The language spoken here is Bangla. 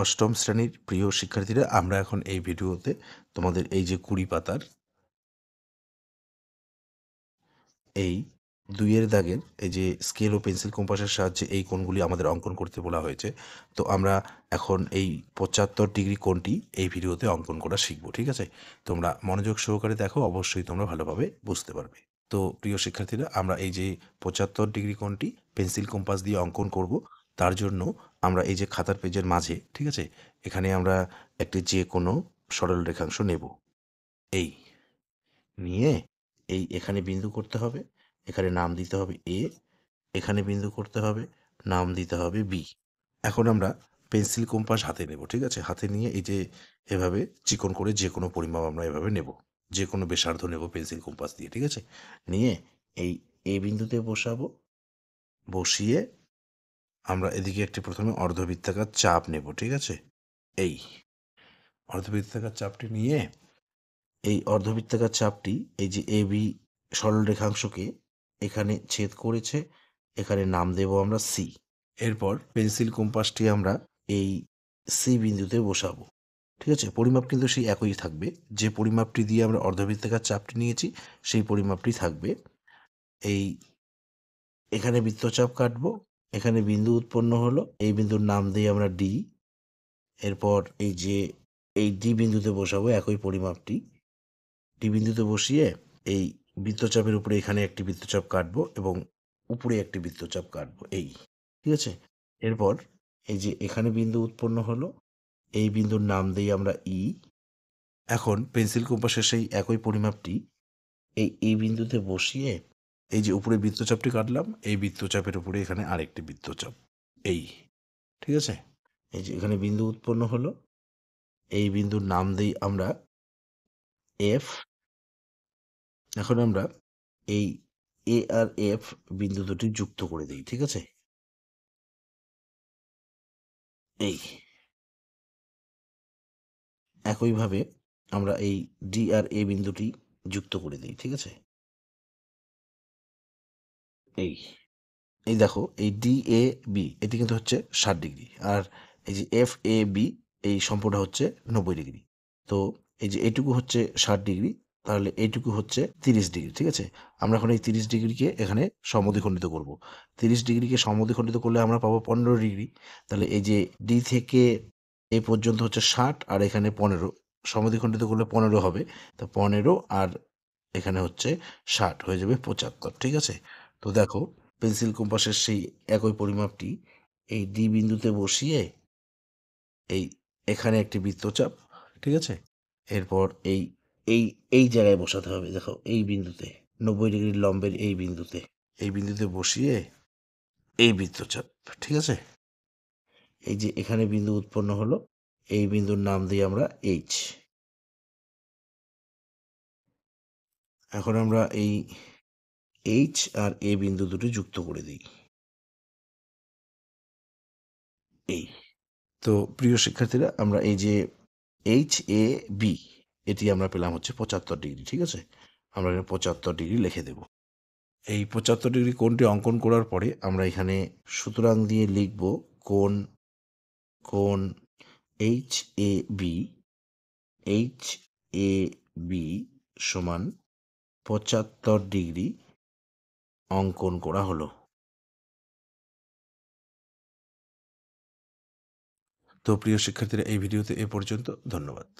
অষ্টম শ্রেণীর প্রিয় শিক্ষার্থীরা আমরা এখন এই ভিডিওতে তোমাদের এই যে কুড়ি পাতার এই দুইয়ের দাগের এই যে স্কেল ও পেন্সিল কম্পাসের সাহায্যে এই কোণগুলি আমাদের অঙ্কন করতে বলা হয়েছে তো আমরা এখন এই পঁচাত্তর ডিগ্রি কোণটি এই ভিডিওতে অঙ্কন করা শিখবো ঠিক আছে তোমরা মনোযোগ সহকারে দেখো অবশ্যই তোমরা ভালোভাবে বুঝতে পারবে তো প্রিয় শিক্ষার্থীরা আমরা এই যে পঁচাত্তর ডিগ্রি কোণটি পেন্সিল কম্পাস দিয়ে অঙ্কন করব তার জন্য আমরা এই যে খাতার পেজের মাঝে ঠিক আছে এখানে আমরা একটি যে কোনো সরল রেখাংশ নেব এই নিয়ে এই এখানে বিন্দু করতে হবে এখানে নাম দিতে হবে এ এখানে বিন্দু করতে হবে নাম দিতে হবে বি এখন আমরা পেন্সিল কম্পাস হাতে নেব ঠিক আছে হাতে নিয়ে এই যে এভাবে চিকন করে যে কোনো পরিমাপ আমরা এভাবে নেব যে কোনো বেসার্ধ নেব পেন্সিল কম্পাস দিয়ে ঠিক আছে নিয়ে এই এ বিন্দুতে বসাবো বসিয়ে আমরা এদিকে একটি প্রথমে অর্ধবৃত্তাকার চাপ নেব ঠিক আছে এই অর্ধবৃত্তাকার চাপটি নিয়ে এই অর্ধবৃত্তাকার চাপটি এই যে এ বি সরলরেখাংশকে এখানে ছেদ করেছে এখানে নাম দেব আমরা সি এরপর পেন্সিল কম্পাসটি আমরা এই সি বিন্দুতে বসাবো ঠিক আছে পরিমাপ কিন্তু সেই একই থাকবে যে পরিমাপটি দিয়ে আমরা অর্ধবৃত্তাকার চাপটি নিয়েছি সেই পরিমাপটি থাকবে এই এখানে বৃত্তচাপ কাটবো এখানে বিন্দু উৎপন্ন হলো এই বিন্দুর নাম দিই আমরা ডি এরপর এই যে এই ডি বিন্দুতে বসাবো একই পরিমাপটি ডি বিন্দুতে বসিয়ে এই বৃত্তচাপের উপরে এখানে একটি বৃত্তচাপ কাটবো এবং উপরে একটি বৃত্তচাপ কাটবো এই ঠিক আছে এরপর এই যে এখানে বিন্দু উৎপন্ন হলো এই বিন্দুর নাম দিই আমরা ই e, এখন পেন্সিল কম্পাসের সেই একই পরিমাপটি এই ই বিন্দুতে বসিয়ে এই যে উপরে বৃত্তচাপটি কাটলাম এই বৃত্তচাপের উপরে এখানে আরেকটি বৃত্তচাপ এই ঠিক আছে এই যে এখানে বিন্দু উৎপন্ন হলো এই বিন্দুর নাম দিই আমরা এফ এখন আমরা এই এ আর এফ বিন্দু দুটি যুক্ত করে দিই ঠিক আছে এই একইভাবে আমরা এই ডি আর এ বিন্দুটি যুক্ত করে দিই ঠিক আছে এই এই দেখো এই ডি এ বি এটি কিন্তু হচ্ছে ষাট ডিগ্রি আর এই যে এফ এ বি এই সম্পর্কটা হচ্ছে নব্বই ডিগ্রি তো এই যে এটুকু হচ্ছে ষাট ডিগ্রি তাহলে এইটুকু হচ্ছে তিরিশ ডিগ্রি ঠিক আছে আমরা এখন এই তিরিশ ডিগ্রিকে এখানে সমধিখণ্ডিত করব তিরিশ ডিগ্রিকে সমধিখণ্ডিত করলে আমরা পাবো পনেরো ডিগ্রি তাহলে এই যে ডি থেকে এ পর্যন্ত হচ্ছে ষাট আর এখানে পনেরো সমধিখণ্ডিত করলে পনেরো হবে তো পনেরো আর এখানে হচ্ছে ষাট হয়ে যাবে পঁচাত্তর ঠিক আছে তো দেখো পেন্সিল কম্পাসের সেই একই পরিমাপটি এই ডি বিন্দুতে বসিয়ে এই এখানে একটি বৃত্তচাপ ঠিক আছে এরপর এই এই এই জায়গায় বসাতে হবে দেখো এই বিন্দুতে নব্বই ডিগ্রি লম্বের এই বিন্দুতে এই বিন্দুতে বসিয়ে এই বৃত্তচাপ ঠিক আছে এই যে এখানে বিন্দু উৎপন্ন হলো এই বিন্দুর নাম দিই আমরা এইচ এখন আমরা এই এইচ আর এ বিন্দু দুটো যুক্ত করে দিই এই তো প্রিয় শিক্ষার্থীরা আমরা এই যে এইচ এ বি এটি আমরা পেলাম হচ্ছে পঁচাত্তর ডিগ্রি ঠিক আছে আমরা এখানে পঁচাত্তর ডিগ্রি লিখে দেব এই পঁচাত্তর ডিগ্রি কোনটি অঙ্কন করার পরে আমরা এখানে সুতরাং দিয়ে লিখব কোন কোন H A B H A B সমান পঁচাত্তর ডিগ্রি অঙ্কন করা হলো তো প্রিয় শিক্ষার্থীরা এই ভিডিওতে এ পর্যন্ত ধন্যবাদ